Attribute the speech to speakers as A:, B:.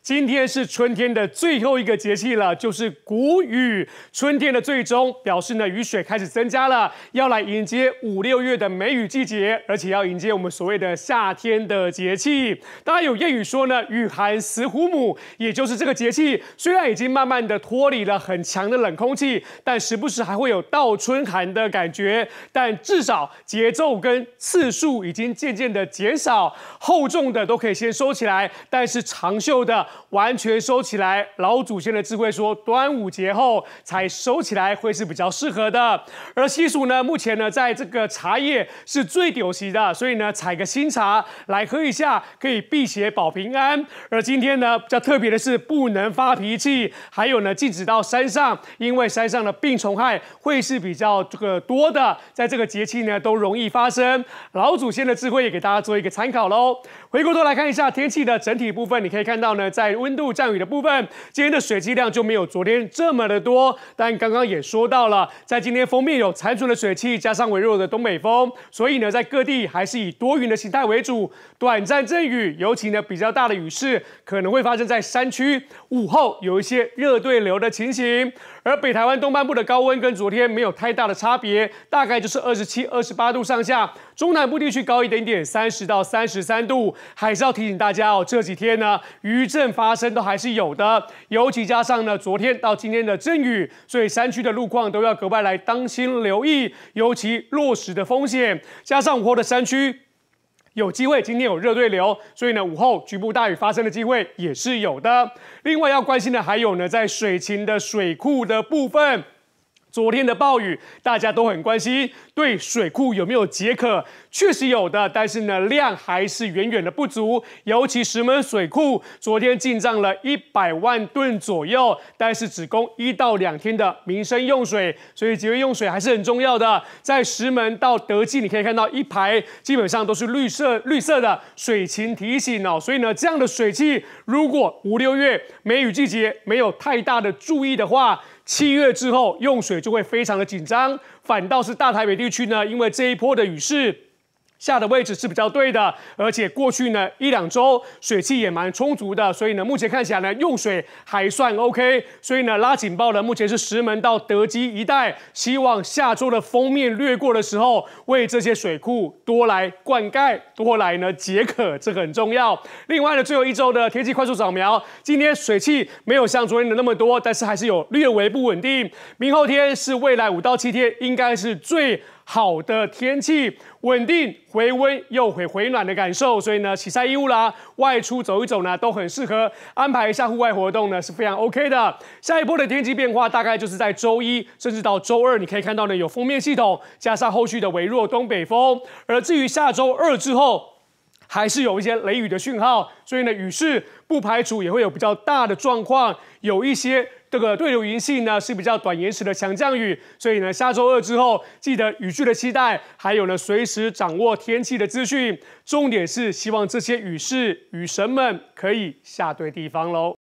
A: 今天是春天的最后一个节气了，就是谷雨。春天的最终表示呢，雨水开始增加了，要来迎接五六月的梅雨季节，而且要迎接我们所谓的夏天的节气。大家有谚语说呢，雨寒食虎母，也就是这个节气，虽然已经慢慢的脱离了很强的冷空气，但时不时还会有倒春寒的感觉。但至少节奏跟次数已经渐渐的减少，厚重的都可以先收起来，但是长袖的。完全收起来，老祖先的智慧说，端午节后才收起来会是比较适合的。而西蜀呢，目前呢，在这个茶叶是最流行的，所以呢，采个新茶来喝一下，可以辟邪保平安。而今天呢，比较特别的是不能发脾气，还有呢，禁止到山上，因为山上的病虫害会是比较这个多的，在这个节气呢，都容易发生。老祖先的智慧也给大家做一个参考喽。回过头来看一下天气的整体部分，你可以看到呢。在温度降雨的部分，今天的水汽量就没有昨天这么的多，但刚刚也说到了，在今天封面有残存的水汽，加上微弱的东北风，所以呢，在各地还是以多云的形态为主，短暂阵雨，尤其呢比较大的雨势可能会发生在山区。午后有一些热对流的情形，而北台湾东半部的高温跟昨天没有太大的差别，大概就是二十七、二十八度上下，中南部地区高一点点，三十到三十三度。还是要提醒大家哦，这几天呢，雨。阵发生都还是有的，尤其加上呢昨天到今天的阵雨，所以山区的路况都要格外来当心留意，尤其落石的风险。加上午后的山区有机会今天有热对流，所以呢午后局部大雨发生的机会也是有的。另外要关心的还有呢在水情的水库的部分。昨天的暴雨，大家都很关心，对水库有没有解渴？确实有的，但是呢，量还是远远的不足。尤其石门水库，昨天进账了一百万吨左右，但是只供一到两天的民生用水，所以节约用水还是很重要的。在石门到德记，你可以看到一排基本上都是绿色绿色的水情提醒哦。所以呢，这样的水气，如果五六月梅雨季节没有太大的注意的话，七月之后，用水就会非常的紧张，反倒是大台北地区呢，因为这一波的雨势。下的位置是比较对的，而且过去呢一两周水汽也蛮充足的，所以呢目前看起来呢用水还算 OK，所以呢拉警报呢目前是石门到德基一带，希望下周的封面掠过的时候，为这些水库多来灌溉，多来呢解渴，这个很重要。另外呢最后一周的天气快速扫描，今天水汽没有像昨天的那么多，但是还是有略微不稳定。明后天是未来五到七天应该是最。好的天气，稳定回温又回回暖的感受，所以呢，洗晒衣物啦，外出走一走呢，都很适合安排一下户外活动呢，是非常 OK 的。下一波的天气变化大概就是在周一，甚至到周二，你可以看到呢有封面系统，加上后续的微弱东北风。而至于下周二之后，还是有一些雷雨的讯号，所以呢，雨势不排除也会有比较大的状况，有一些这个对流云系呢是比较短延时的强降雨，所以呢，下周二之后记得雨具的期待，还有呢随时掌握天气的资讯，重点是希望这些雨势雨神们可以下对地方喽。